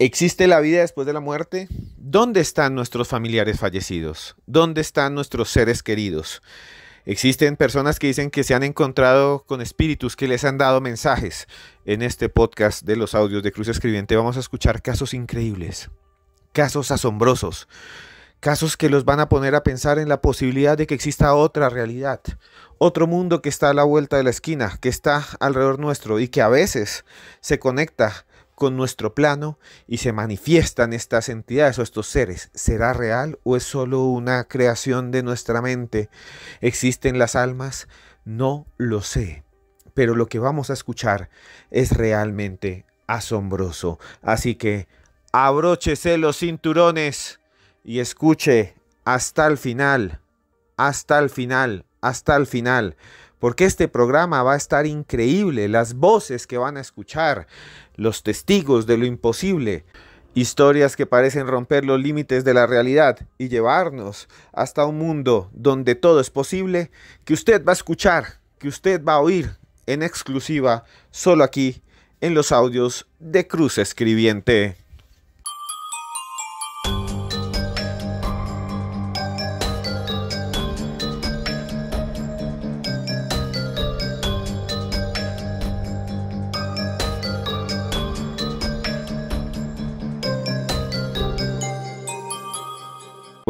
¿Existe la vida después de la muerte? ¿Dónde están nuestros familiares fallecidos? ¿Dónde están nuestros seres queridos? Existen personas que dicen que se han encontrado con espíritus que les han dado mensajes. En este podcast de los audios de Cruz Escribiente vamos a escuchar casos increíbles, casos asombrosos, casos que los van a poner a pensar en la posibilidad de que exista otra realidad, otro mundo que está a la vuelta de la esquina, que está alrededor nuestro y que a veces se conecta con nuestro plano y se manifiestan estas entidades o estos seres. ¿Será real o es solo una creación de nuestra mente? ¿Existen las almas? No lo sé, pero lo que vamos a escuchar es realmente asombroso. Así que abróchese los cinturones y escuche hasta el final, hasta el final, hasta el final porque este programa va a estar increíble, las voces que van a escuchar, los testigos de lo imposible, historias que parecen romper los límites de la realidad y llevarnos hasta un mundo donde todo es posible, que usted va a escuchar, que usted va a oír en exclusiva, solo aquí, en los audios de Cruz Escribiente.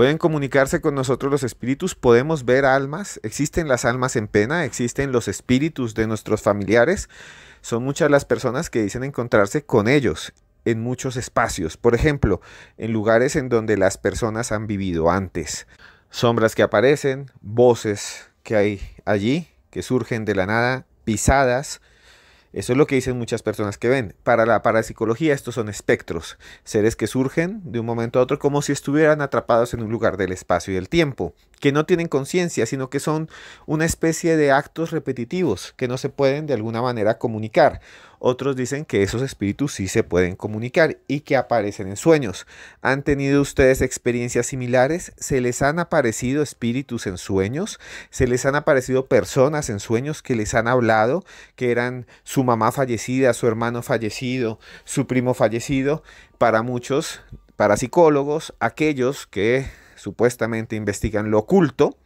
Pueden comunicarse con nosotros los espíritus, podemos ver almas, existen las almas en pena, existen los espíritus de nuestros familiares. Son muchas las personas que dicen encontrarse con ellos en muchos espacios, por ejemplo, en lugares en donde las personas han vivido antes. Sombras que aparecen, voces que hay allí, que surgen de la nada, pisadas, eso es lo que dicen muchas personas que ven. Para la parapsicología estos son espectros, seres que surgen de un momento a otro como si estuvieran atrapados en un lugar del espacio y del tiempo, que no tienen conciencia, sino que son una especie de actos repetitivos que no se pueden de alguna manera comunicar. Otros dicen que esos espíritus sí se pueden comunicar y que aparecen en sueños. ¿Han tenido ustedes experiencias similares? ¿Se les han aparecido espíritus en sueños? ¿Se les han aparecido personas en sueños que les han hablado, que eran su mamá fallecida, su hermano fallecido, su primo fallecido? Para muchos, para psicólogos, aquellos que supuestamente investigan lo oculto.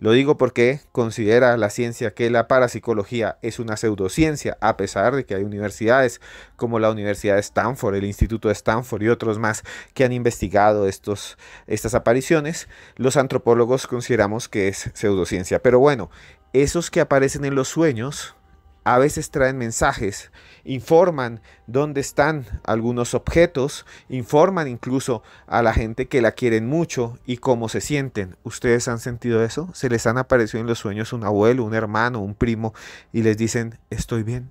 Lo digo porque considera la ciencia que la parapsicología es una pseudociencia, a pesar de que hay universidades como la Universidad de Stanford, el Instituto de Stanford y otros más que han investigado estos, estas apariciones. Los antropólogos consideramos que es pseudociencia. Pero bueno, esos que aparecen en los sueños a veces traen mensajes, informan dónde están algunos objetos, informan incluso a la gente que la quieren mucho y cómo se sienten. ¿Ustedes han sentido eso? ¿Se les han aparecido en los sueños un abuelo, un hermano, un primo y les dicen, estoy bien?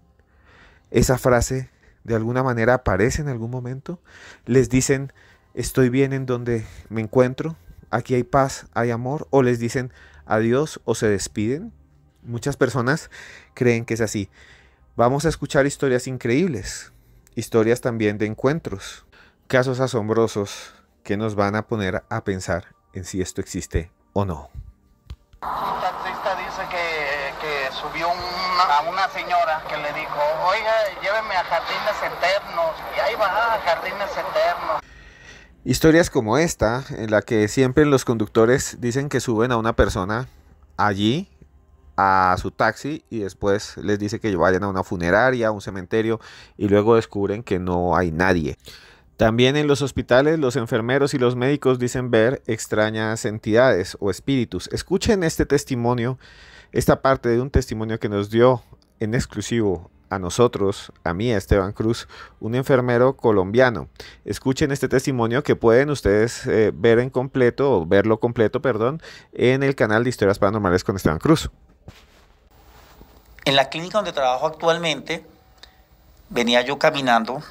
Esa frase de alguna manera aparece en algún momento. Les dicen, estoy bien en donde me encuentro, aquí hay paz, hay amor, o les dicen adiós o se despiden. Muchas personas creen que es así. Vamos a escuchar historias increíbles, historias también de encuentros, casos asombrosos que nos van a poner a pensar en si esto existe o no. Un taxista dice que, subió a una señora que le dijo, oiga, lléveme a Jardines Eternos. Y ahí va, Jardines Eternos. Historias como esta, en la que siempre los conductores dicen que suben a una persona allí a su taxi y después les dice que vayan a una funeraria, a un cementerio y luego descubren que no hay nadie. También en los hospitales los enfermeros y los médicos dicen ver extrañas entidades o espíritus. Escuchen este testimonio, esta parte de un testimonio que nos dio en exclusivo a nosotros, a mí, a Esteban Cruz, un enfermero colombiano. Escuchen este testimonio que pueden ustedes eh, ver en completo, o verlo completo, perdón, en el canal de Historias Paranormales con Esteban Cruz. En la clínica donde trabajo actualmente, venía yo caminando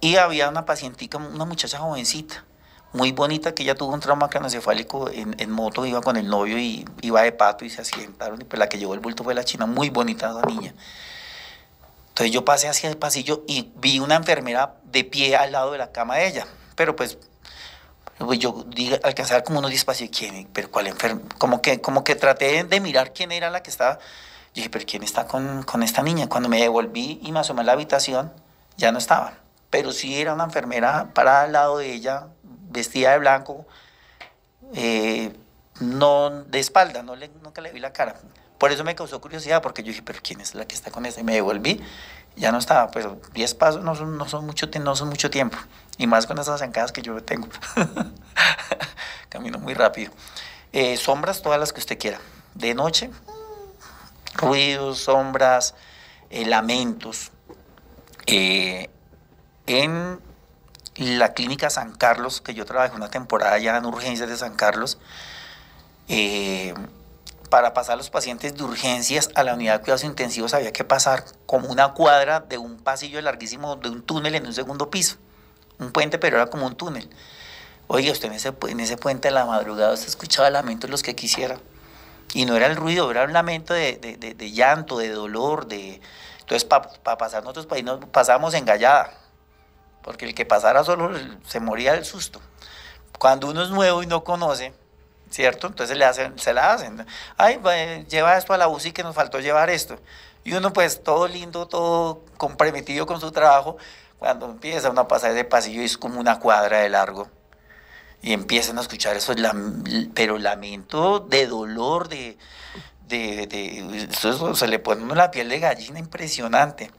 y había una pacientica, una muchacha jovencita, muy bonita, que ya tuvo un trauma cranocefálico en, moto, iba con el novio y iba de pato y se asientaron, y pues la que llevó el bulto fue la china, muy bonita la niña. Entonces yo pasé hacia el pasillo y vi una enfermera de pie al lado de la cama de ella, pero pues, pues yo alcanzar como unos 10 pasillos, ¿quién? ¿Pero cuál Como que, como que traté de mirar quién era la que estaba dije, pero ¿quién está con, con esta niña? Cuando me devolví y me asomé a la habitación, ya no estaba. Pero sí era una enfermera parada al lado de ella, vestida de blanco, eh, no de espalda, no le, nunca le vi la cara. Por eso me causó curiosidad, porque yo dije, pero ¿quién es la que está con esta? Y me devolví, ya no estaba, pero 10 pasos no son, no, son mucho, no son mucho tiempo, y más con esas zancadas que yo tengo. Camino muy rápido. Eh, sombras, todas las que usted quiera. De noche, ruidos, sombras, eh, lamentos. Eh, en la clínica San Carlos, que yo trabajé una temporada ya en urgencias de San Carlos, eh, para pasar los pacientes de urgencias a la unidad de cuidados intensivos había que pasar como una cuadra de un pasillo larguísimo, de un túnel en un segundo piso. Un puente, pero era como un túnel. Oye, usted en ese, puente a la madrugada, se escuchaba lamentos los que quisiera. Y no era el ruido, era un lamento de, de, de, llanto, de dolor, de... Entonces, para pasar nosotros, ahí nos pasamos engallada, porque el que pasara solo se moría del susto. Cuando uno es nuevo y no conoce, ¿cierto? Entonces le hacen, se la hacen. Ay, eh, lleva esto a la UCI que nos faltó llevar esto. Y uno pues todo lindo, todo comprometido con su trabajo, cuando empieza uno a pasar de pasillo es como una cuadra de largo y empiezan a escuchar eso... pero lamento de dolor, de, de, eso, se le pone la piel de gallina impresionante.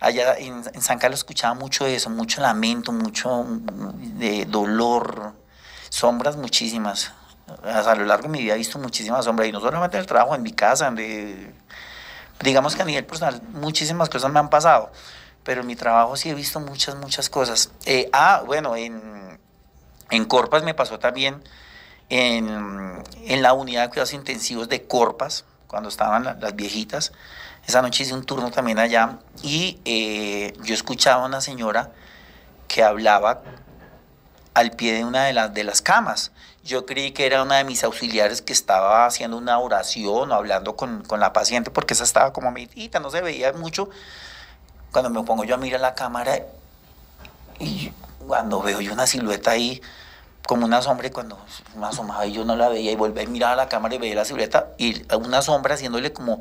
Allá en, San Carlos escuchaba mucho eso, mucho lamento, mucho mm, de dolor, sombras muchísimas. A lo largo de mi vida he visto muchísimas sombras, y no solamente en el trabajo, en mi casa, de, digamos que a nivel personal muchísimas cosas me han pasado, pero en mi trabajo sí he visto muchas, muchas cosas. Eh, ah, bueno, en en Corpas me pasó también en, la unidad de cuidados intensivos de Corpas, cuando estaban las viejitas. Esa noche hice un turno también allá y eh, yo escuchaba a una señora que hablaba al pie de una de, las de las camas. Yo creí que era una de mis auxiliares que estaba haciendo una oración o hablando con, con la paciente porque esa estaba como medita, no se veía mucho. Cuando me pongo yo a mirar la cámara y cuando veo yo una silueta ahí, como una sombra, y cuando me asomaba y yo no la veía, y volví a mirar a la cámara y veía la silueta, y una sombra haciéndole como,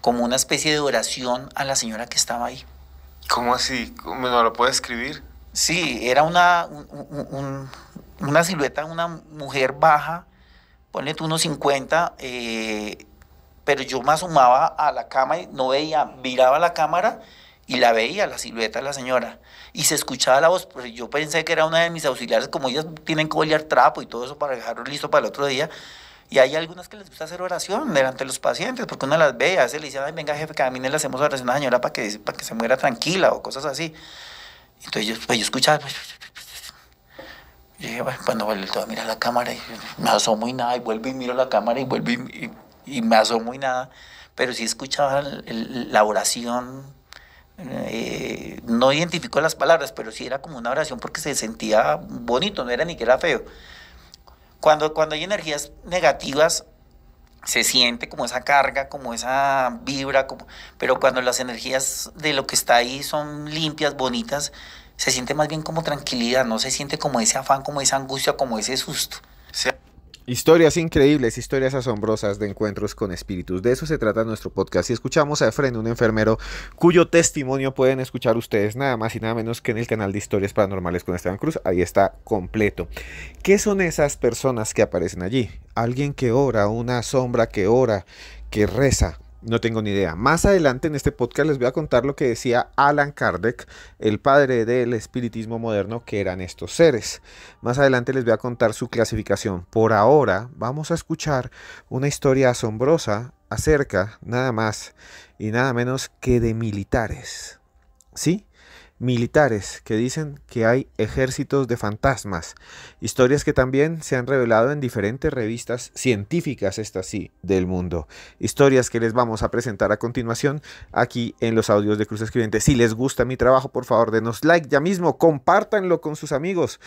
como una especie de oración a la señora que estaba ahí. ¿Cómo así? ¿Me lo puede escribir? Sí, era una, un, una silueta, una mujer baja, ponle tú unos 50, eh, pero yo me asomaba a la cama y no veía, miraba la cámara y la veía la silueta de la señora y se escuchaba la voz, pero yo pensé que era una de mis auxiliares, como ellas tienen que bolear trapo y todo eso para dejarlo listo para el otro día. Y hay algunas que les gusta hacer oración delante de los pacientes, porque una las ve, a veces le venga jefe, camine, le hacemos oración a la señora para que, para que se muera tranquila o cosas así. Entonces yo, pues, yo escuchaba, pues, yo dije, bueno, cuando vuelvo a la cámara, y me asomo y nada, y vuelvo y miro la cámara y vuelvo y, me asomo y nada, pero sí escuchaba la oración eh, no identificó las palabras, pero sí era como una oración porque se sentía bonito, no era ni que era feo. Cuando, cuando hay energías negativas, se siente como esa carga, como esa vibra, como, pero cuando las energías de lo que está ahí son limpias, bonitas, se siente más bien como tranquilidad, no se siente como ese afán, como esa angustia, como ese susto. Historias increíbles, historias asombrosas de encuentros con espíritus. De eso se trata nuestro podcast. Y escuchamos a Efren, un enfermero cuyo testimonio pueden escuchar ustedes nada más y nada menos que en el canal de Historias Paranormales con Esteban Cruz. Ahí está completo. ¿Qué son esas personas que aparecen allí? Alguien que ora, una sombra que ora, que reza, no tengo ni idea. Más adelante en este podcast les voy a contar lo que decía Alan Kardec, el padre del espiritismo moderno, que eran estos seres. Más adelante les voy a contar su clasificación. Por ahora vamos a escuchar una historia asombrosa acerca, nada más y nada menos que de militares. ¿Sí? militares que dicen que hay ejércitos de fantasmas, historias que también se han revelado en diferentes revistas científicas, estas sí, del mundo, historias que les vamos a presentar a continuación aquí en los audios de Cruz Escribiente. Si les gusta mi trabajo, por favor, denos like ya mismo, compártanlo con sus amigos.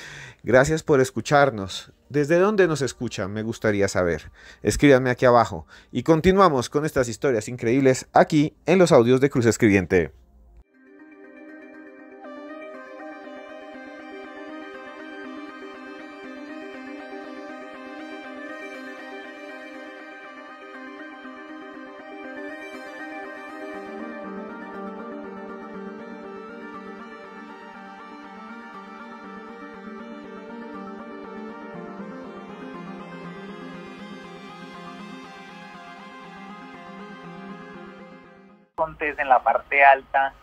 Gracias por escucharnos. ¿Desde dónde nos escuchan? Me gustaría saber. Escríbanme aquí abajo y continuamos con estas historias increíbles aquí en los audios de Cruz Escribiente. alta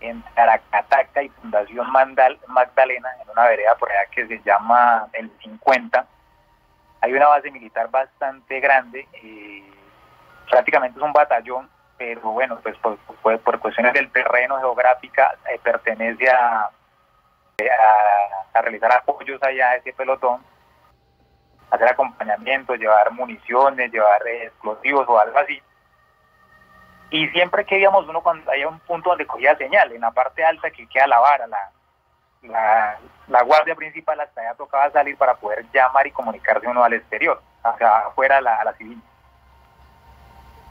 en Caracataca y Fundación Mandal, Magdalena, en una vereda por allá que se llama El 50. Hay una base militar bastante grande, eh, prácticamente es un batallón, pero bueno, pues por, por, cuestiones del terreno geográfica eh, pertenece a, a, realizar apoyos allá a ese pelotón, hacer acompañamiento, llevar municiones, llevar eh, explosivos o algo así. Y siempre que íbamos uno cuando había un punto donde cogía señal, en la parte alta que queda la vara, la, la, guardia principal hasta allá tocaba salir para poder llamar y comunicarse uno al exterior, hacia afuera a la, la civil.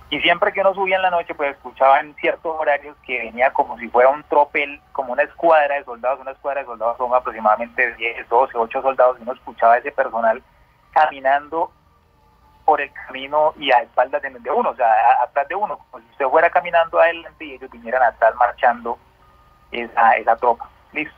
Y siempre que uno subía en la noche, pues escuchaba en ciertos horarios que venía como si fuera un tropel, como una escuadra de soldados. Una escuadra de soldados son aproximadamente 10, 12, 8 soldados. Y uno escuchaba a ese personal caminando por el camino y a espaldas de, uno, o sea, atrás de uno, como si usted fuera caminando adelante y ellos vinieran atrás marchando esa, esa tropa. Listo.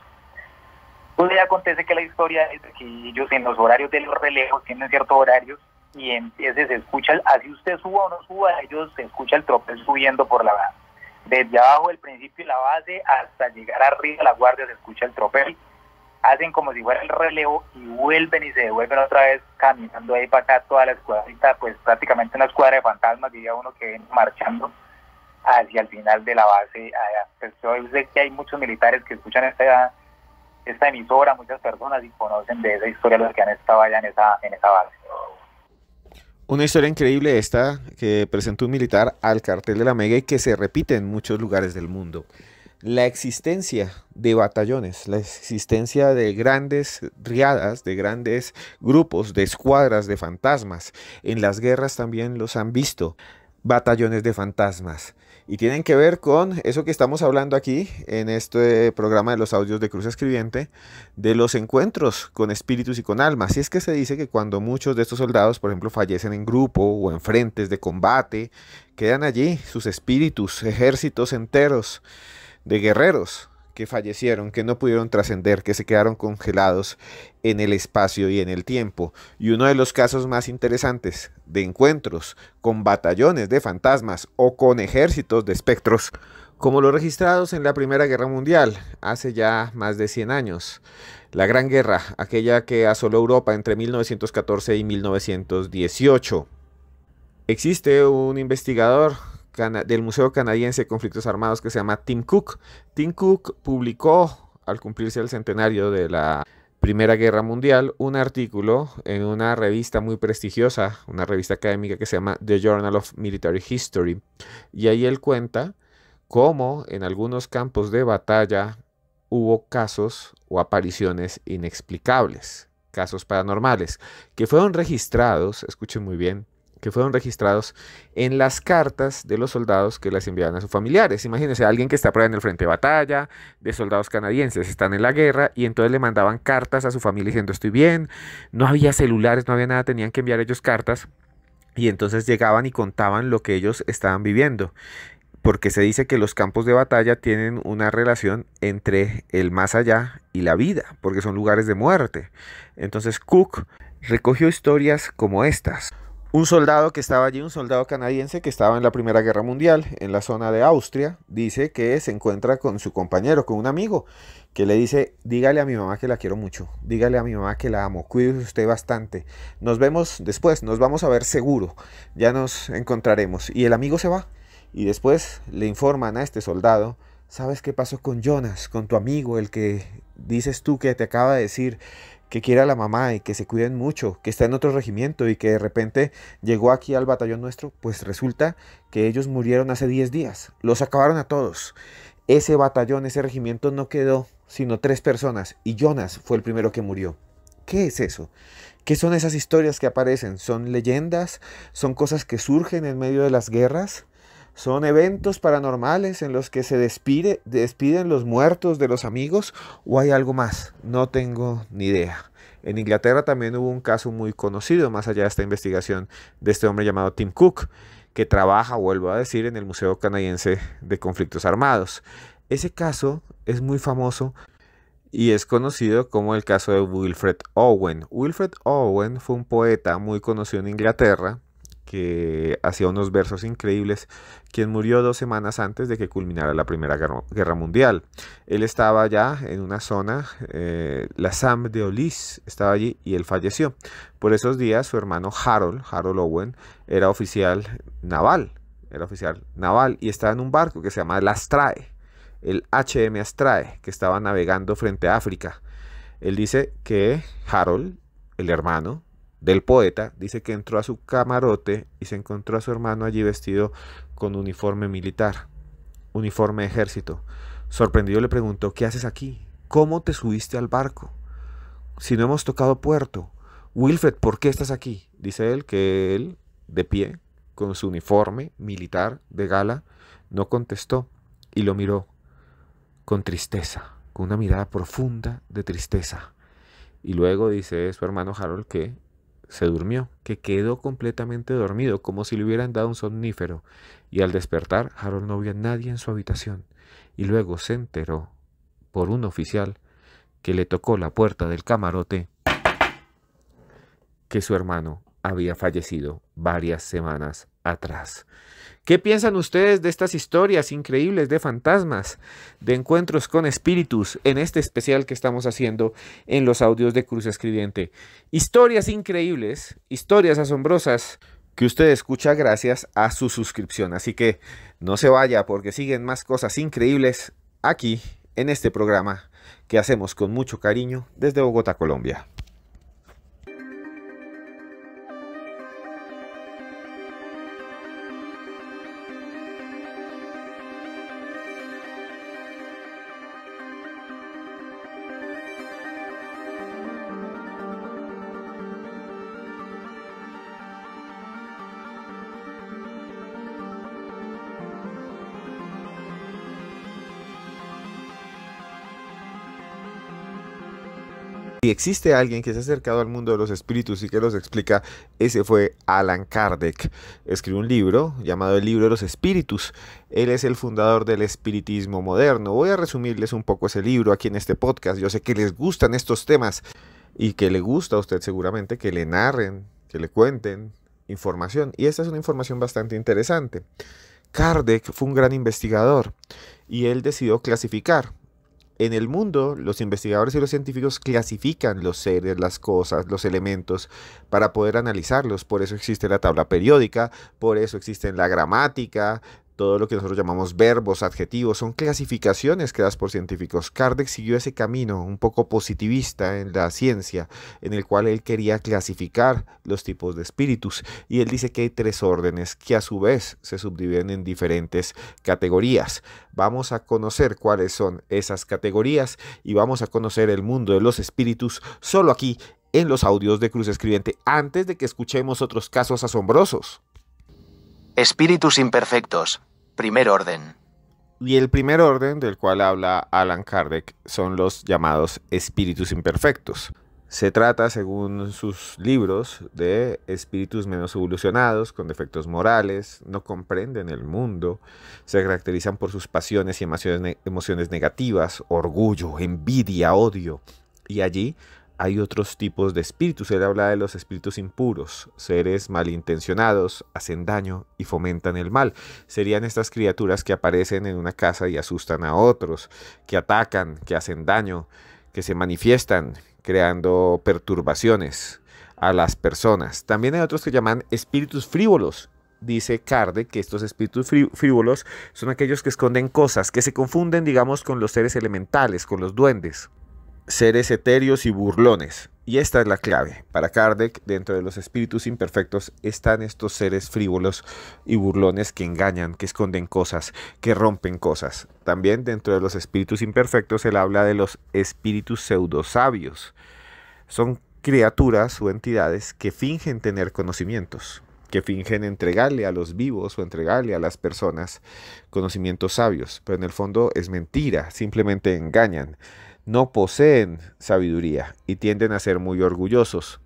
Entonces pues ya acontece que la historia es que ellos en los horarios de los relejos, tienen ciertos horarios y entonces se escucha, así usted suba o no suba, ellos se escucha el tropel subiendo por la base. Desde abajo del principio y la base hasta llegar arriba la guardia se escucha el tropel hacen como si fuera el relevo y vuelven y se devuelven otra vez caminando ahí para acá toda la escuadrita, pues prácticamente una escuadra de fantasmas, diría uno que ven marchando hacia el final de la base. Pues, yo sé que hay muchos militares que escuchan esta, esta emisora, muchas personas y conocen de esa historia los que han estado allá en esa, en esa base. Una historia increíble esta que presentó un militar al cartel de la Mega y que se repite en muchos lugares del mundo la existencia de batallones, la existencia de grandes riadas, de grandes grupos, de escuadras de fantasmas. En las guerras también los han visto, batallones de fantasmas. Y tienen que ver con eso que estamos hablando aquí en este programa de los audios de Cruz Escribiente, de los encuentros con espíritus y con almas. Y es que se dice que cuando muchos de estos soldados, por ejemplo, fallecen en grupo o en frentes de combate, quedan allí sus espíritus, ejércitos enteros de guerreros que fallecieron, que no pudieron trascender, que se quedaron congelados en el espacio y en el tiempo. Y uno de los casos más interesantes de encuentros con batallones de fantasmas o con ejércitos de espectros, como los registrados en la Primera Guerra Mundial, hace ya más de 100 años. La Gran Guerra, aquella que asoló Europa entre 1914 y 1918. Existe un investigador del Museo Canadiense de Conflictos Armados que se llama Tim Cook. Tim Cook publicó, al cumplirse el centenario de la Primera Guerra Mundial, un artículo en una revista muy prestigiosa, una revista académica que se llama The Journal of Military History. Y ahí él cuenta cómo en algunos campos de batalla hubo casos o apariciones inexplicables, casos paranormales, que fueron registrados, escuchen muy bien, que fueron registrados en las cartas de los soldados que las enviaban a sus familiares. Imagínense, alguien que está en el frente de batalla, de soldados canadienses, están en la guerra y entonces le mandaban cartas a su familia diciendo estoy bien, no había celulares, no había nada, tenían que enviar ellos cartas y entonces llegaban y contaban lo que ellos estaban viviendo porque se dice que los campos de batalla tienen una relación entre el más allá y la vida, porque son lugares de muerte. Entonces Cook recogió historias como estas un soldado que estaba allí, un soldado canadiense que estaba en la Primera Guerra Mundial, en la zona de Austria, dice que se encuentra con su compañero, con un amigo, que le dice, dígale a mi mamá que la quiero mucho, dígale a mi mamá que la amo, cuídese usted bastante, nos vemos después, nos vamos a ver seguro, ya nos encontraremos. Y el amigo se va y después le informan a este soldado, ¿sabes qué pasó con Jonas, con tu amigo, el que dices tú que te acaba de decir que quiera a la mamá y que se cuiden mucho, que está en otro regimiento y que de repente llegó aquí al batallón nuestro, pues resulta que ellos murieron hace 10 días, los acabaron a todos. Ese batallón, ese regimiento no quedó sino tres personas y Jonas fue el primero que murió. ¿Qué es eso? ¿Qué son esas historias que aparecen? ¿Son leyendas? ¿Son cosas que surgen en medio de las guerras? Son eventos paranormales en los que se despiden los muertos de los amigos o hay algo más. No tengo ni idea. En Inglaterra también hubo un caso muy conocido, más allá de esta investigación, de este hombre llamado Tim Cook, que trabaja, vuelvo a decir, en el Museo Canadiense de Conflictos Armados. Ese caso es muy famoso y es conocido como el caso de Wilfred Owen. Wilfred Owen fue un poeta muy conocido en Inglaterra que hacía unos versos increíbles, quien murió dos semanas antes de que culminara la Primera Guerra Mundial. Él estaba ya en una zona, eh, la Sam de Olis estaba allí y él falleció. Por esos días su hermano Harold, Harold Owen, era oficial naval, era oficial naval y estaba en un barco que se llama el Astrae, el HM Astrae, que estaba navegando frente a África. Él dice que Harold, el hermano, del poeta, dice que entró a su camarote y se encontró a su hermano allí vestido con uniforme militar, uniforme ejército. Sorprendido le preguntó, ¿qué haces aquí? ¿Cómo te subiste al barco? Si no hemos tocado puerto. Wilfred, ¿por qué estás aquí? Dice él que él, de pie, con su uniforme militar de gala, no contestó y lo miró con tristeza, con una mirada profunda de tristeza. Y luego dice su hermano Harold que se durmió, que quedó completamente dormido, como si le hubieran dado un somnífero, y al despertar Harold no vio a nadie en su habitación, y luego se enteró, por un oficial, que le tocó la puerta del camarote, que su hermano había fallecido varias semanas atrás. ¿Qué piensan ustedes de estas historias increíbles de fantasmas, de encuentros con espíritus en este especial que estamos haciendo en los audios de Cruz Escribiente? Historias increíbles, historias asombrosas que usted escucha gracias a su suscripción. Así que no se vaya porque siguen más cosas increíbles aquí en este programa que hacemos con mucho cariño desde Bogotá, Colombia. existe alguien que se ha acercado al mundo de los espíritus y que los explica, ese fue Alan Kardec. Escribió un libro llamado El libro de los espíritus. Él es el fundador del espiritismo moderno. Voy a resumirles un poco ese libro aquí en este podcast. Yo sé que les gustan estos temas y que le gusta a usted seguramente que le narren, que le cuenten información. Y esta es una información bastante interesante. Kardec fue un gran investigador y él decidió clasificar en el mundo, los investigadores y los científicos clasifican los seres, las cosas, los elementos para poder analizarlos. Por eso existe la tabla periódica, por eso existe la gramática, todo lo que nosotros llamamos verbos, adjetivos, son clasificaciones creadas por científicos. Kardec siguió ese camino un poco positivista en la ciencia, en el cual él quería clasificar los tipos de espíritus. Y él dice que hay tres órdenes que a su vez se subdividen en diferentes categorías. Vamos a conocer cuáles son esas categorías y vamos a conocer el mundo de los espíritus solo aquí en los audios de Cruz Escribiente antes de que escuchemos otros casos asombrosos. Espíritus imperfectos primer orden. Y el primer orden del cual habla Alan Kardec son los llamados espíritus imperfectos. Se trata, según sus libros, de espíritus menos evolucionados, con defectos morales, no comprenden el mundo, se caracterizan por sus pasiones y emociones, emociones negativas, orgullo, envidia, odio. Y allí hay otros tipos de espíritus. Él habla de los espíritus impuros, seres malintencionados, hacen daño y fomentan el mal. Serían estas criaturas que aparecen en una casa y asustan a otros, que atacan, que hacen daño, que se manifiestan, creando perturbaciones a las personas. También hay otros que llaman espíritus frívolos, dice Carde que estos espíritus frívolos son aquellos que esconden cosas, que se confunden, digamos, con los seres elementales, con los duendes seres etéreos y burlones. Y esta es la clave. Para Kardec, dentro de los espíritus imperfectos están estos seres frívolos y burlones que engañan, que esconden cosas, que rompen cosas. También dentro de los espíritus imperfectos él habla de los espíritus pseudosabios. Son criaturas o entidades que fingen tener conocimientos, que fingen entregarle a los vivos o entregarle a las personas conocimientos sabios, pero en el fondo es mentira, simplemente engañan no poseen sabiduría y tienden a ser muy orgullosos.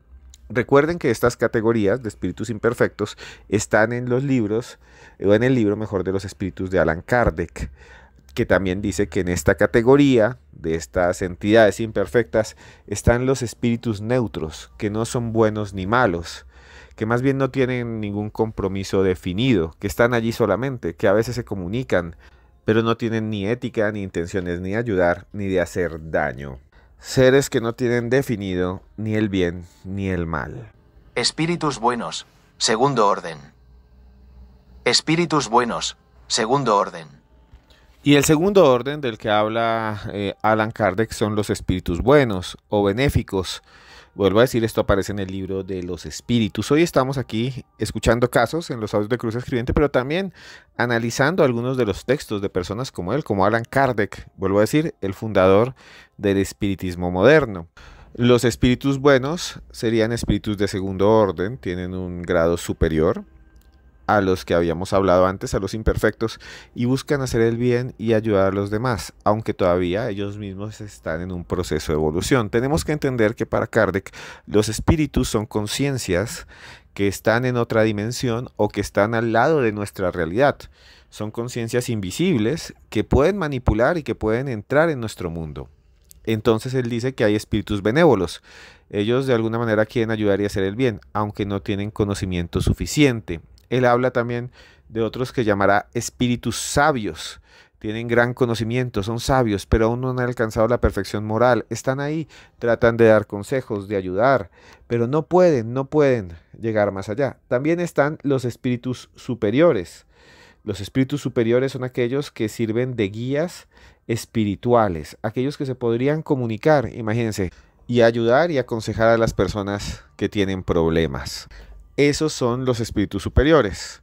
Recuerden que estas categorías de espíritus imperfectos están en los libros, o en el libro mejor de los espíritus de Alan Kardec, que también dice que en esta categoría de estas entidades imperfectas están los espíritus neutros, que no son buenos ni malos, que más bien no tienen ningún compromiso definido, que están allí solamente, que a veces se comunican, pero no tienen ni ética, ni intenciones ni ayudar, ni de hacer daño. Seres que no tienen definido ni el bien ni el mal. Espíritus buenos, segundo orden. Espíritus buenos, segundo orden. Y el segundo orden del que habla eh, Alan Kardec son los espíritus buenos o benéficos Vuelvo a decir, esto aparece en el libro de los espíritus. Hoy estamos aquí escuchando casos en los audios de Cruz Escribiente, pero también analizando algunos de los textos de personas como él, como Alan Kardec, vuelvo a decir, el fundador del espiritismo moderno. Los espíritus buenos serían espíritus de segundo orden, tienen un grado superior, a los que habíamos hablado antes, a los imperfectos, y buscan hacer el bien y ayudar a los demás, aunque todavía ellos mismos están en un proceso de evolución. Tenemos que entender que para Kardec los espíritus son conciencias que están en otra dimensión o que están al lado de nuestra realidad. Son conciencias invisibles que pueden manipular y que pueden entrar en nuestro mundo. Entonces él dice que hay espíritus benévolos. Ellos de alguna manera quieren ayudar y hacer el bien, aunque no tienen conocimiento suficiente. Él habla también de otros que llamará espíritus sabios. Tienen gran conocimiento, son sabios, pero aún no han alcanzado la perfección moral. Están ahí, tratan de dar consejos, de ayudar, pero no pueden, no pueden llegar más allá. También están los espíritus superiores. Los espíritus superiores son aquellos que sirven de guías espirituales, aquellos que se podrían comunicar, imagínense, y ayudar y aconsejar a las personas que tienen problemas. Esos son los espíritus superiores.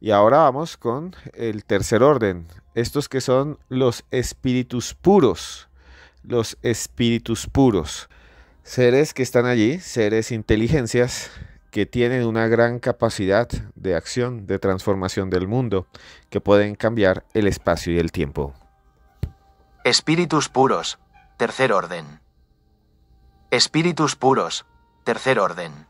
Y ahora vamos con el tercer orden. Estos que son los espíritus puros. Los espíritus puros. Seres que están allí, seres inteligencias que tienen una gran capacidad de acción, de transformación del mundo, que pueden cambiar el espacio y el tiempo. Espíritus puros, tercer orden. Espíritus puros, tercer orden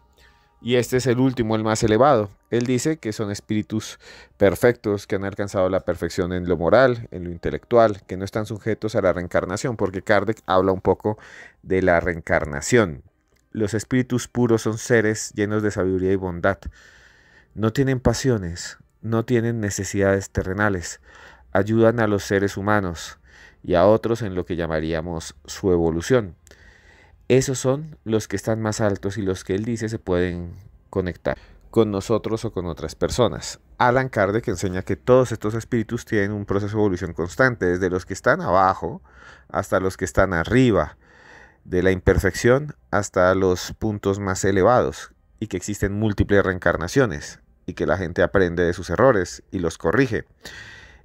y este es el último, el más elevado. Él dice que son espíritus perfectos, que han alcanzado la perfección en lo moral, en lo intelectual, que no están sujetos a la reencarnación, porque Kardec habla un poco de la reencarnación. Los espíritus puros son seres llenos de sabiduría y bondad. No tienen pasiones, no tienen necesidades terrenales, ayudan a los seres humanos y a otros en lo que llamaríamos su evolución. Esos son los que están más altos y los que él dice se pueden conectar con nosotros o con otras personas. Alan Kardec enseña que todos estos espíritus tienen un proceso de evolución constante, desde los que están abajo hasta los que están arriba, de la imperfección hasta los puntos más elevados, y que existen múltiples reencarnaciones, y que la gente aprende de sus errores y los corrige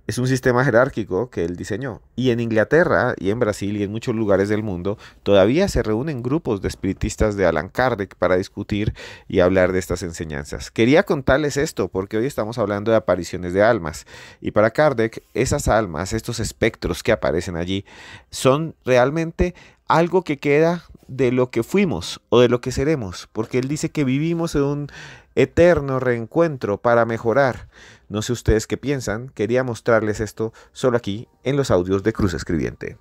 es un sistema jerárquico que él diseñó. Y en Inglaterra y en Brasil y en muchos lugares del mundo todavía se reúnen grupos de espiritistas de Alan Kardec para discutir y hablar de estas enseñanzas. Quería contarles esto porque hoy estamos hablando de apariciones de almas. Y para Kardec, esas almas, estos espectros que aparecen allí, son realmente algo que queda de lo que fuimos o de lo que seremos. Porque él dice que vivimos en un eterno reencuentro para mejorar. No sé ustedes qué piensan, quería mostrarles esto solo aquí en los audios de Cruz Escribiente.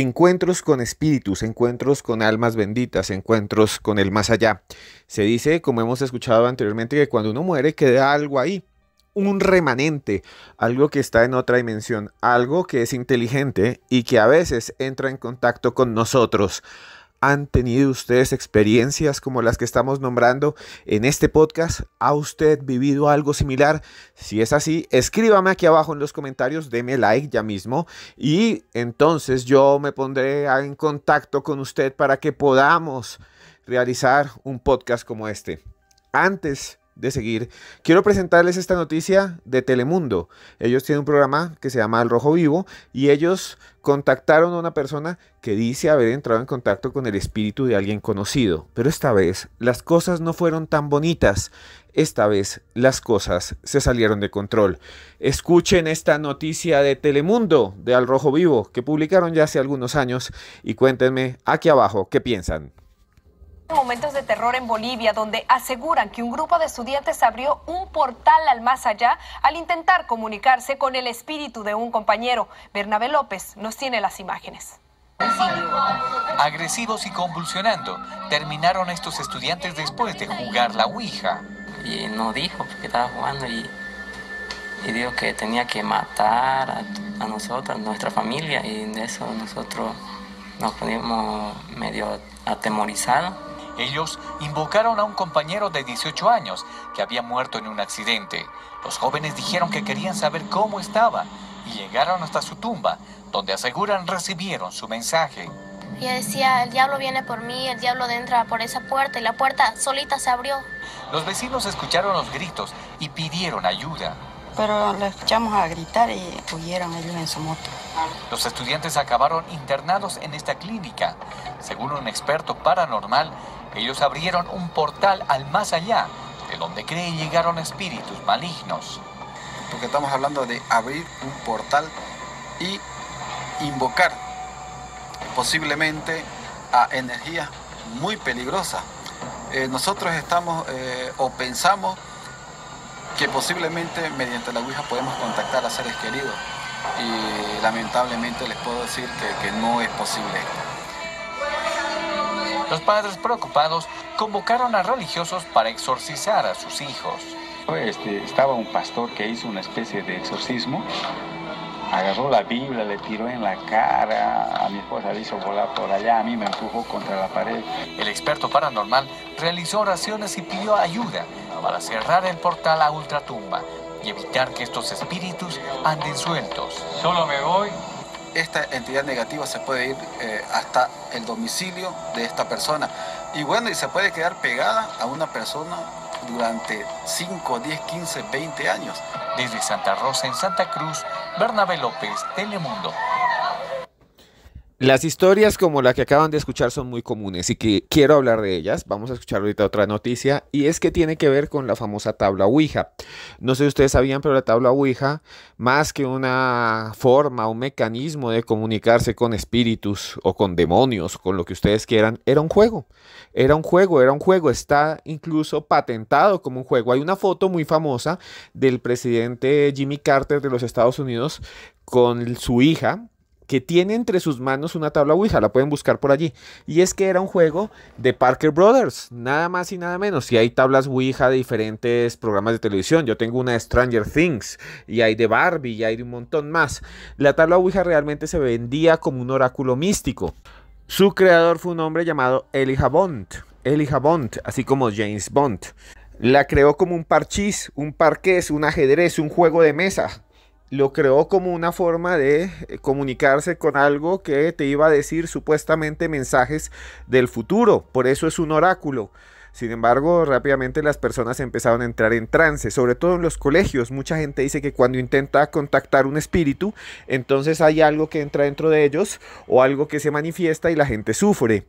encuentros con espíritus, encuentros con almas benditas, encuentros con el más allá. Se dice, como hemos escuchado anteriormente, que cuando uno muere queda algo ahí, un remanente, algo que está en otra dimensión, algo que es inteligente y que a veces entra en contacto con nosotros, han tenido ustedes experiencias como las que estamos nombrando en este podcast? ¿Ha usted vivido algo similar? Si es así, escríbame aquí abajo en los comentarios, deme like ya mismo y entonces yo me pondré en contacto con usted para que podamos realizar un podcast como este. Antes de seguir, quiero presentarles esta noticia de Telemundo. Ellos tienen un programa que se llama El Rojo Vivo y ellos contactaron a una persona que dice haber entrado en contacto con el espíritu de alguien conocido. Pero esta vez las cosas no fueron tan bonitas. Esta vez las cosas se salieron de control. Escuchen esta noticia de Telemundo de Al Rojo Vivo que publicaron ya hace algunos años y cuéntenme aquí abajo qué piensan momentos de terror en Bolivia, donde aseguran que un grupo de estudiantes abrió un portal al más allá al intentar comunicarse con el espíritu de un compañero. Bernabé López nos tiene las imágenes. Agresivos y convulsionando, terminaron estos estudiantes después de jugar la Ouija. Y no dijo porque estaba jugando y, dijo que tenía que matar a, nosotros, a nuestra familia, y en eso nosotros nos poníamos medio atemorizados ellos invocaron a un compañero de 18 años que había muerto en un accidente. Los jóvenes dijeron que querían saber cómo estaba y llegaron hasta su tumba, donde aseguran recibieron su mensaje. Y decía, el diablo viene por mí, el diablo entra por esa puerta y la puerta solita se abrió. Los vecinos escucharon los gritos y pidieron ayuda. Pero lo escuchamos a gritar y huyeron ellos en su moto. Los estudiantes acabaron internados en esta clínica. Según un experto paranormal, ellos abrieron un portal al más allá, de donde creen llegaron espíritus malignos. Porque estamos hablando de abrir un portal y invocar posiblemente a energías muy peligrosas. Eh, nosotros estamos eh, o pensamos que posiblemente mediante la Ouija podemos contactar a seres queridos y lamentablemente les puedo decir que, que no es posible los padres preocupados convocaron a religiosos para exorcizar a sus hijos. Este, estaba un pastor que hizo una especie de exorcismo. Agarró la Biblia, le tiró en la cara, a mi esposa le hizo volar por allá, a mí me empujó contra la pared. El experto paranormal realizó oraciones y pidió ayuda para cerrar el portal a ultratumba y evitar que estos espíritus anden sueltos. Solo me voy esta entidad negativa se puede ir eh, hasta el domicilio de esta persona. Y bueno, y se puede quedar pegada a una persona durante 5, 10, 15, 20 años. Desde Santa Rosa en Santa Cruz, Bernabé López, Telemundo. Las historias como la que acaban de escuchar son muy comunes y que quiero hablar de ellas. Vamos a escuchar ahorita otra noticia y es que tiene que ver con la famosa tabla Ouija. No sé si ustedes sabían, pero la tabla Ouija, más que una forma, un mecanismo de comunicarse con espíritus o con demonios, con lo que ustedes quieran, era un juego. Era un juego, era un juego. Está incluso patentado como un juego. Hay una foto muy famosa del presidente Jimmy Carter de los Estados Unidos con su hija, que tiene entre sus manos una tabla Ouija, la pueden buscar por allí. Y es que era un juego de Parker Brothers, nada más y nada menos. Y hay tablas Ouija de diferentes programas de televisión. Yo tengo una de Stranger Things, y hay de Barbie, y hay de un montón más. La tabla Ouija realmente se vendía como un oráculo místico. Su creador fue un hombre llamado Elijah Bond, Elijah Bond, así como James Bond. La creó como un parchís, un parqués, un ajedrez, un juego de mesa lo creó como una forma de eh, comunicarse con algo que te iba a decir supuestamente mensajes del futuro. Por eso es un oráculo. Sin embargo, rápidamente las personas empezaron a entrar en trance, sobre todo en los colegios. Mucha gente dice que cuando intenta contactar un espíritu, entonces hay algo que entra dentro de ellos o algo que se manifiesta y la gente sufre.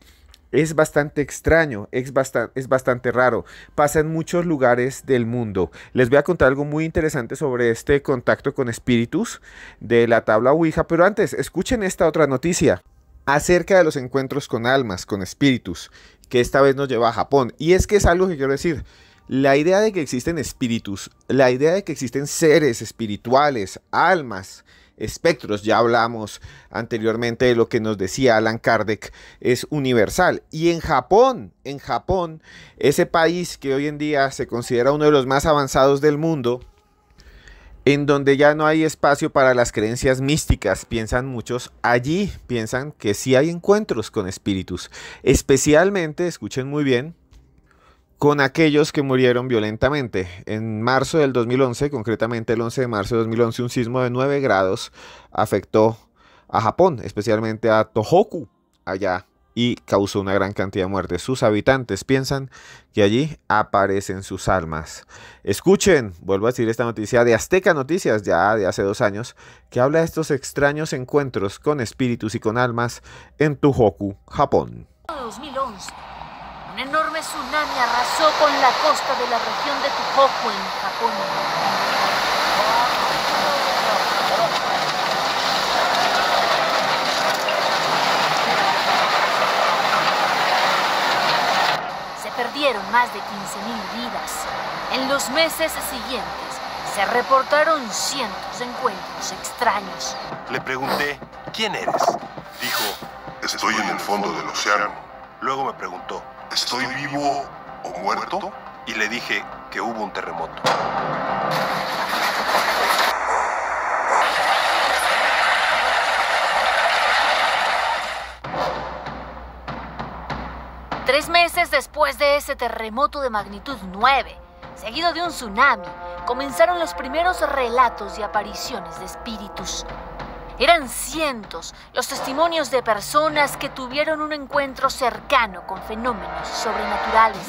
Es bastante extraño, es, es, bastante raro. Pasa en muchos lugares del mundo. Les voy a contar algo muy interesante sobre este contacto con espíritus de la tabla Ouija, pero antes, escuchen esta otra noticia acerca de los encuentros con almas, con espíritus, que esta vez nos lleva a Japón. Y es que es algo que quiero decir. La idea de que existen espíritus, la idea de que existen seres espirituales, almas, espectros. Ya hablamos anteriormente de lo que nos decía Alan Kardec, es universal. Y en Japón, en Japón, ese país que hoy en día se considera uno de los más avanzados del mundo, en donde ya no hay espacio para las creencias místicas, piensan muchos, allí piensan que sí hay encuentros con espíritus. Especialmente, escuchen muy bien, con aquellos que murieron violentamente. En marzo del 2011, concretamente el 11 de marzo de 2011, un sismo de 9 grados afectó a Japón, especialmente a Tohoku, allá, y causó una gran cantidad de muertes. Sus habitantes piensan que allí aparecen sus almas. Escuchen, vuelvo a decir esta noticia de Azteca Noticias, ya de hace dos años, que habla de estos extraños encuentros con espíritus y con almas en Tohoku, Japón. Un enorme tsunami arrasó con la costa de la región de Tohoku en Japón. Se perdieron más de 15.000 vidas. En los meses siguientes se reportaron cientos de encuentros extraños. Le pregunté, ¿quién eres? Dijo, estoy en el fondo del océano. Luego me preguntó, ¿estoy vivo o muerto? Y le dije que hubo un terremoto. Tres meses después de ese terremoto de magnitud 9, seguido de un tsunami, comenzaron los primeros relatos y apariciones de espíritus. Eran cientos los testimonios de personas que tuvieron un encuentro cercano con fenómenos sobrenaturales.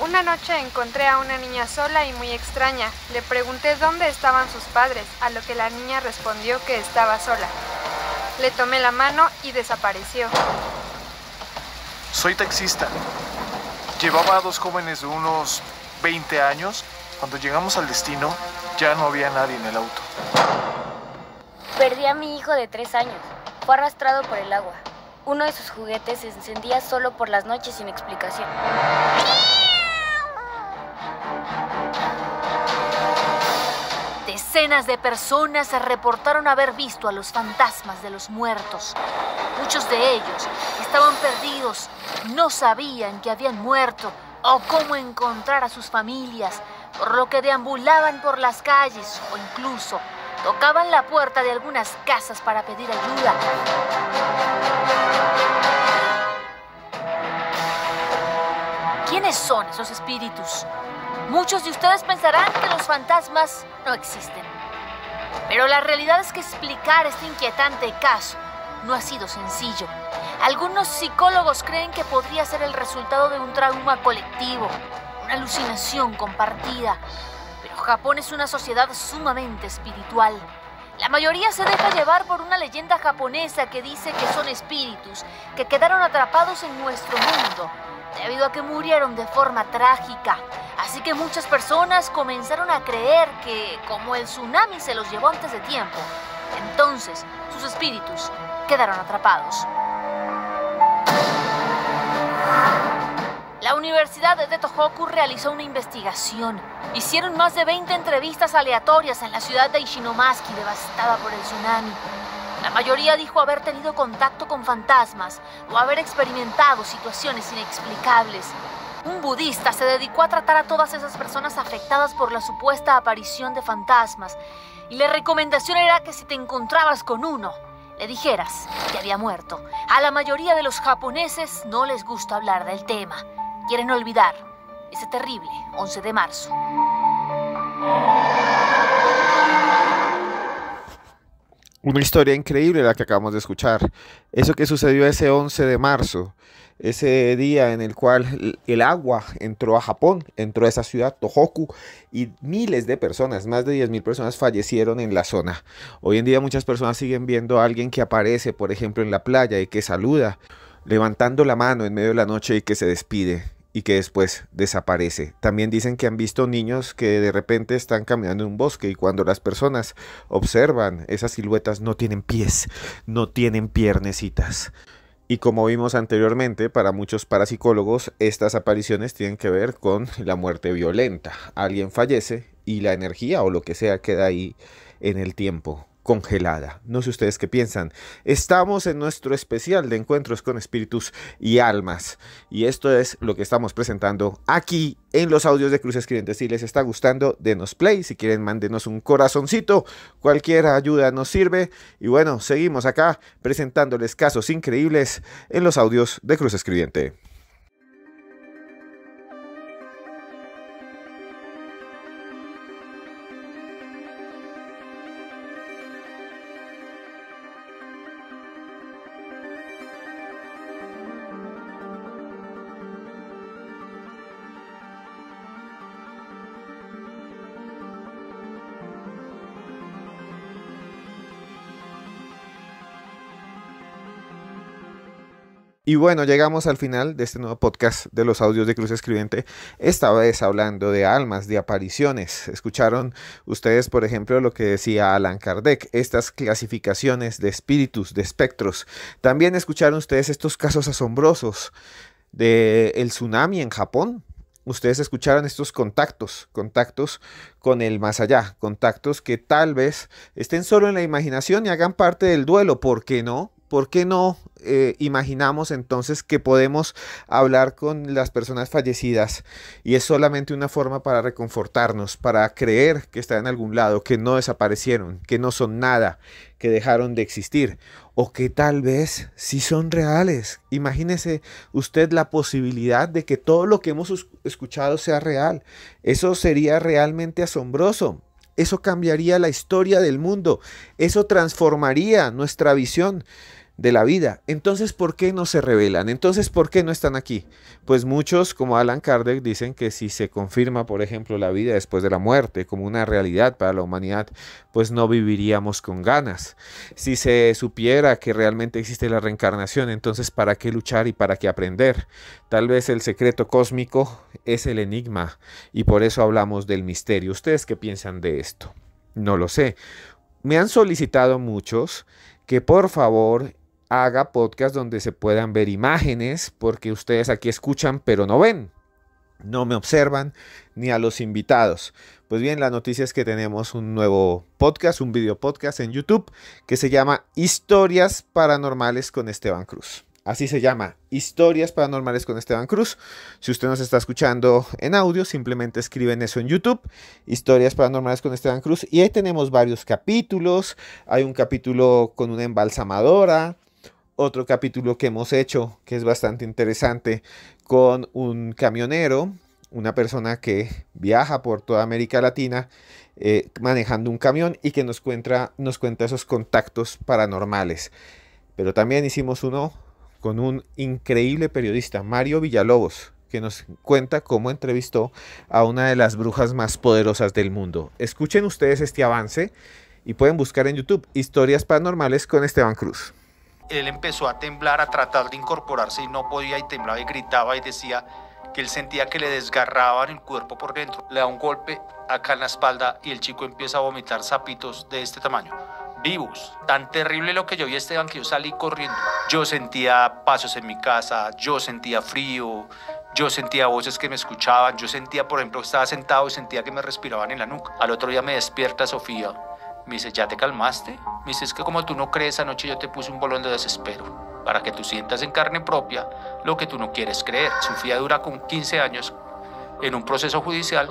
Una noche encontré a una niña sola y muy extraña. Le pregunté dónde estaban sus padres, a lo que la niña respondió que estaba sola. Le tomé la mano y desapareció. Soy taxista. Llevaba a dos jóvenes de unos 20 años. Cuando llegamos al destino, ya no había nadie en el auto. Perdí a mi hijo de tres años. Fue arrastrado por el agua. Uno de sus juguetes se encendía solo por las noches sin explicación. Decenas de personas reportaron haber visto a los fantasmas de los muertos. Muchos de ellos estaban perdidos, no sabían que habían muerto o cómo encontrar a sus familias, por lo que deambulaban por las calles o incluso Tocaban la puerta de algunas casas para pedir ayuda. ¿Quiénes son esos espíritus? Muchos de ustedes pensarán que los fantasmas no existen. Pero la realidad es que explicar este inquietante caso no ha sido sencillo. Algunos psicólogos creen que podría ser el resultado de un trauma colectivo, una alucinación compartida, Japón es una sociedad sumamente espiritual. La mayoría se deja llevar por una leyenda japonesa que dice que son espíritus que quedaron atrapados en nuestro mundo debido a que murieron de forma trágica. Así que muchas personas comenzaron a creer que como el tsunami se los llevó antes de tiempo, entonces sus espíritus quedaron atrapados. La Universidad de Tohoku realizó una investigación. Hicieron más de 20 entrevistas aleatorias en la ciudad de Ishinomaki, devastada por el tsunami. La mayoría dijo haber tenido contacto con fantasmas o haber experimentado situaciones inexplicables. Un budista se dedicó a tratar a todas esas personas afectadas por la supuesta aparición de fantasmas y la recomendación era que si te encontrabas con uno, le dijeras que había muerto. A la mayoría de los japoneses no les gusta hablar del tema quieren olvidar ese terrible 11 de marzo. Una historia increíble la que acabamos de escuchar. Eso que sucedió ese 11 de marzo, ese día en el cual el agua entró a Japón, entró a esa ciudad, Tohoku, y miles de personas, más de 10.000 personas fallecieron en la zona. Hoy en día muchas personas siguen viendo a alguien que aparece, por ejemplo, en la playa y que saluda, levantando la mano en medio de la noche y que se despide y que después desaparece. También dicen que han visto niños que de repente están caminando en un bosque y cuando las personas observan esas siluetas no tienen pies, no tienen piernecitas. Y como vimos anteriormente, para muchos parapsicólogos estas apariciones tienen que ver con la muerte violenta. Alguien fallece y la energía o lo que sea queda ahí en el tiempo. No sé ustedes qué piensan. Estamos en nuestro especial de encuentros con espíritus y almas. Y esto es lo que estamos presentando aquí en los audios de Cruz Clientes. Si les está gustando, denos play. Si quieren, mándenos un corazoncito. Cualquier ayuda nos sirve. Y bueno, seguimos acá presentándoles casos increíbles en los audios de Cruz Escribiente. Y bueno, llegamos al final de este nuevo podcast de los audios de Cruz Escribiente, esta vez hablando de almas, de apariciones. Escucharon ustedes, por ejemplo, lo que decía Alan Kardec, estas clasificaciones de espíritus, de espectros. También escucharon ustedes estos casos asombrosos del el tsunami en Japón, ustedes escucharon estos contactos, contactos con el más allá, contactos que tal vez estén solo en la imaginación y hagan parte del duelo, ¿por qué no? ¿Por qué no eh, imaginamos entonces que podemos hablar con las personas fallecidas y es solamente una forma para reconfortarnos, para creer que están en algún lado, que no desaparecieron, que no son nada, que dejaron de existir o que tal vez sí son reales? Imagínese usted la posibilidad de que todo lo que hemos escuchado sea real. Eso sería realmente asombroso. Eso cambiaría la historia del mundo. Eso transformaría nuestra visión de la vida. Entonces, ¿por qué no se revelan? Entonces, ¿por qué no están aquí? Pues muchos, como Alan Kardec, dicen que si se confirma, por ejemplo, la vida después de la muerte como una realidad para la humanidad, pues no viviríamos con ganas. Si se supiera que realmente existe la reencarnación, entonces, ¿para qué luchar y para qué aprender? Tal vez el secreto cósmico es el enigma y por eso hablamos del misterio. ¿Ustedes qué piensan de esto? No lo sé. Me han solicitado muchos que por favor haga podcast donde se puedan ver imágenes, porque ustedes aquí escuchan pero no ven, no me observan ni a los invitados. Pues bien, la noticia es que tenemos un nuevo podcast, un video podcast en YouTube que se llama Historias Paranormales con Esteban Cruz. Así se llama, Historias Paranormales con Esteban Cruz. Si usted nos está escuchando en audio, simplemente escriben eso en YouTube, Historias Paranormales con Esteban Cruz. Y ahí tenemos varios capítulos. Hay un capítulo con una embalsamadora, otro capítulo que hemos hecho, que es bastante interesante, con un camionero, una persona que viaja por toda América Latina eh, manejando un camión y que nos cuenta, nos cuenta esos contactos paranormales. Pero también hicimos uno con un increíble periodista, Mario Villalobos, que nos cuenta cómo entrevistó a una de las brujas más poderosas del mundo. Escuchen ustedes este avance y pueden buscar en YouTube Historias Paranormales con Esteban Cruz él empezó a temblar, a tratar de incorporarse y no podía y temblaba y gritaba y decía que él sentía que le desgarraban el cuerpo por dentro. Le da un golpe acá en la espalda y el chico empieza a vomitar sapitos de este tamaño. Vivos. Tan terrible lo que yo vi, Esteban, que yo salí corriendo. Yo sentía pasos en mi casa, yo sentía frío, yo sentía voces que me escuchaban, yo sentía, por ejemplo, estaba sentado y sentía que me respiraban en la nuca. Al otro día me despierta Sofía me dice, ¿ya te calmaste? Me dice, es que como tú no crees, anoche yo te puse un bolón de desespero para que tú sientas en carne propia lo que tú no quieres creer. fía dura con 15 años en un proceso judicial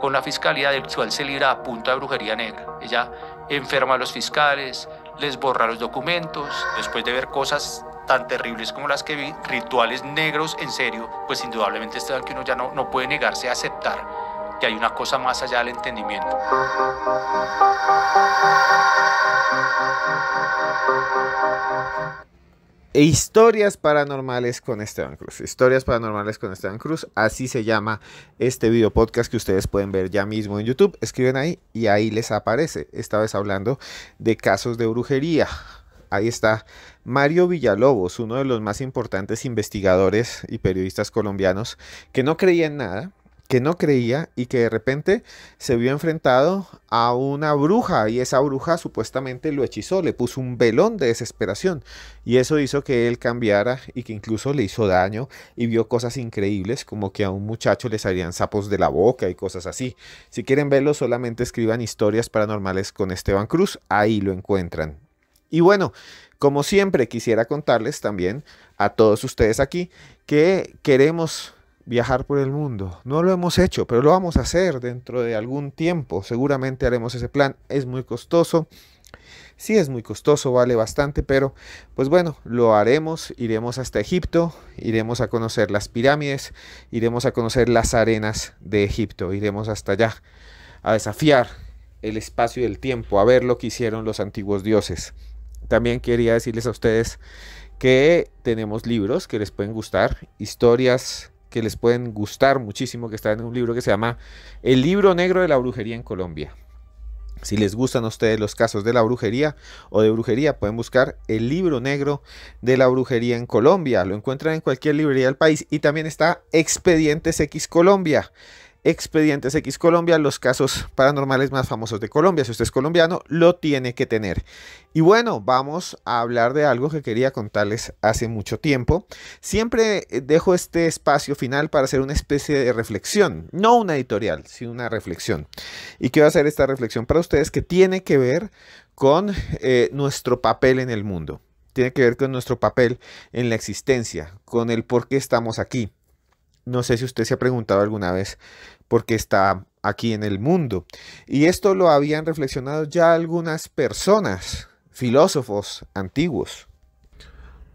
con la fiscalía del cual se libra a punta de brujería negra. Ella enferma a los fiscales, les borra los documentos, después de ver cosas tan terribles como las que vi, rituales negros en serio, pues indudablemente es algo que uno ya no, no puede negarse a aceptar que hay una cosa más allá del entendimiento. E historias paranormales con Esteban Cruz. Historias paranormales con Esteban Cruz. Así se llama este video podcast que ustedes pueden ver ya mismo en YouTube. Escriben ahí y ahí les aparece. Esta vez hablando de casos de brujería. Ahí está Mario Villalobos, uno de los más importantes investigadores y periodistas colombianos que no creía en nada, que no creía y que de repente se vio enfrentado a una bruja y esa bruja supuestamente lo hechizó, le puso un velón de desesperación y eso hizo que él cambiara y que incluso le hizo daño y vio cosas increíbles como que a un muchacho le salían sapos de la boca y cosas así. Si quieren verlo solamente escriban historias paranormales con Esteban Cruz, ahí lo encuentran. Y bueno, como siempre quisiera contarles también a todos ustedes aquí que queremos viajar por el mundo. No lo hemos hecho, pero lo vamos a hacer dentro de algún tiempo. Seguramente haremos ese plan. Es muy costoso. Sí, es muy costoso, vale bastante, pero pues bueno, lo haremos. Iremos hasta Egipto, iremos a conocer las pirámides, iremos a conocer las arenas de Egipto, iremos hasta allá a desafiar el espacio y el tiempo, a ver lo que hicieron los antiguos dioses. También quería decirles a ustedes que tenemos libros que les pueden gustar, historias que les pueden gustar muchísimo, que está en un libro que se llama El libro negro de la brujería en Colombia. Si les gustan a ustedes los casos de la brujería o de brujería, pueden buscar el libro negro de la brujería en Colombia. Lo encuentran en cualquier librería del país. Y también está Expedientes X Colombia, Expedientes X Colombia, los casos paranormales más famosos de Colombia. Si usted es colombiano, lo tiene que tener. Y bueno, vamos a hablar de algo que quería contarles hace mucho tiempo. Siempre eh, dejo este espacio final para hacer una especie de reflexión, no una editorial, sino una reflexión. Y quiero hacer esta reflexión para ustedes que tiene que ver con eh, nuestro papel en el mundo. Tiene que ver con nuestro papel en la existencia, con el por qué estamos aquí no sé si usted se ha preguntado alguna vez por qué está aquí en el mundo. Y esto lo habían reflexionado ya algunas personas, filósofos antiguos,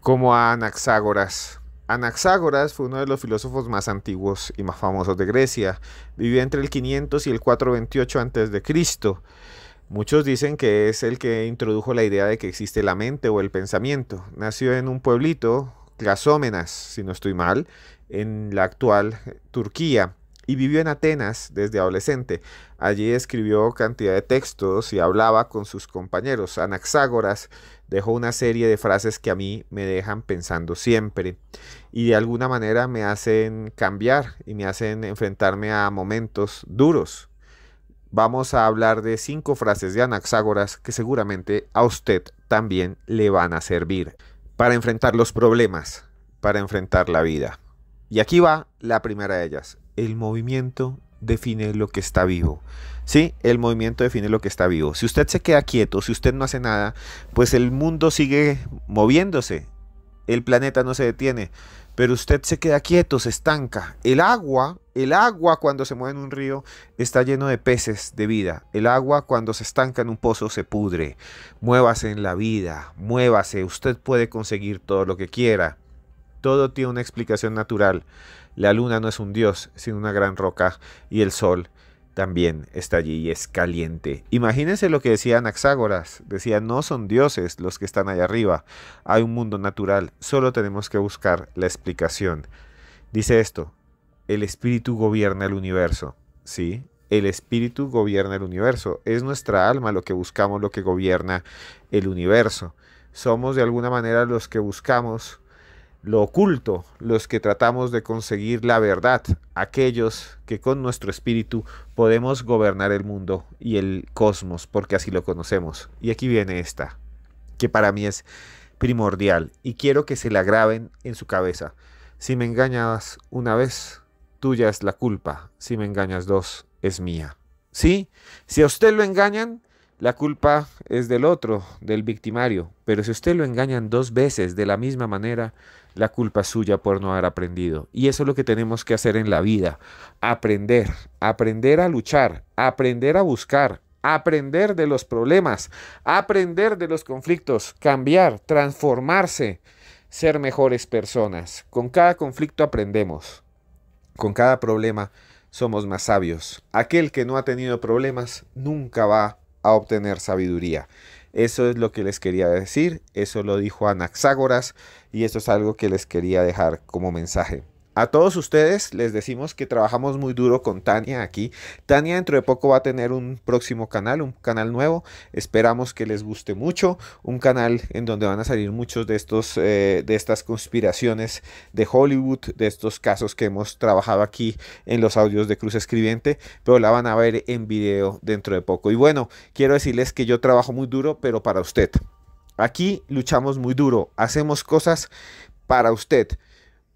como Anaxágoras. Anaxágoras fue uno de los filósofos más antiguos y más famosos de Grecia. Vivió entre el 500 y el 428 a.C. Muchos dicen que es el que introdujo la idea de que existe la mente o el pensamiento. Nació en un pueblito Trasómenas, si no estoy mal, en la actual Turquía y vivió en Atenas desde adolescente. Allí escribió cantidad de textos y hablaba con sus compañeros. Anaxágoras dejó una serie de frases que a mí me dejan pensando siempre y de alguna manera me hacen cambiar y me hacen enfrentarme a momentos duros. Vamos a hablar de cinco frases de Anaxágoras que seguramente a usted también le van a servir para enfrentar los problemas, para enfrentar la vida. Y aquí va la primera de ellas. El movimiento define lo que está vivo. Sí, el movimiento define lo que está vivo. Si usted se queda quieto, si usted no hace nada, pues el mundo sigue moviéndose. El planeta no se detiene, pero usted se queda quieto, se estanca. El agua el agua cuando se mueve en un río está lleno de peces de vida. El agua cuando se estanca en un pozo se pudre. Muévase en la vida, muévase. Usted puede conseguir todo lo que quiera. Todo tiene una explicación natural. La luna no es un dios, sino una gran roca. Y el sol también está allí y es caliente. Imagínense lo que decía Anaxágoras. Decía, no son dioses los que están allá arriba. Hay un mundo natural. Solo tenemos que buscar la explicación. Dice esto, el espíritu gobierna el universo, ¿sí? El espíritu gobierna el universo. Es nuestra alma lo que buscamos, lo que gobierna el universo. Somos de alguna manera los que buscamos lo oculto, los que tratamos de conseguir la verdad, aquellos que con nuestro espíritu podemos gobernar el mundo y el cosmos, porque así lo conocemos. Y aquí viene esta, que para mí es primordial y quiero que se la graben en su cabeza. Si me engañabas una vez, tuya es la culpa. Si me engañas dos, es mía. ¿Sí? Si a usted lo engañan, la culpa es del otro, del victimario. Pero si a usted lo engañan dos veces de la misma manera, la culpa es suya por no haber aprendido. Y eso es lo que tenemos que hacer en la vida. Aprender, aprender a luchar, aprender a buscar, aprender de los problemas, aprender de los conflictos, cambiar, transformarse, ser mejores personas. Con cada conflicto aprendemos. Con cada problema somos más sabios. Aquel que no ha tenido problemas nunca va a obtener sabiduría. Eso es lo que les quería decir, eso lo dijo Anaxágoras y eso es algo que les quería dejar como mensaje. A todos ustedes les decimos que trabajamos muy duro con Tania aquí. Tania dentro de poco va a tener un próximo canal, un canal nuevo. Esperamos que les guste mucho. Un canal en donde van a salir muchos de estos, eh, de estas conspiraciones de Hollywood, de estos casos que hemos trabajado aquí en los audios de Cruz Escribiente, pero la van a ver en video dentro de poco. Y bueno, quiero decirles que yo trabajo muy duro, pero para usted. Aquí luchamos muy duro, hacemos cosas para usted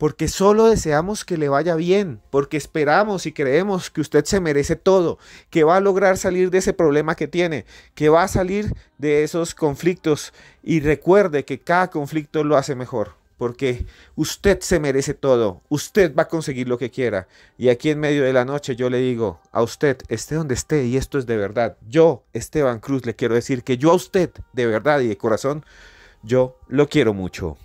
porque solo deseamos que le vaya bien, porque esperamos y creemos que usted se merece todo, que va a lograr salir de ese problema que tiene, que va a salir de esos conflictos y recuerde que cada conflicto lo hace mejor, porque usted se merece todo, usted va a conseguir lo que quiera. Y aquí en medio de la noche yo le digo a usted, esté donde esté, y esto es de verdad, yo, Esteban Cruz, le quiero decir que yo a usted, de verdad y de corazón, yo lo quiero mucho.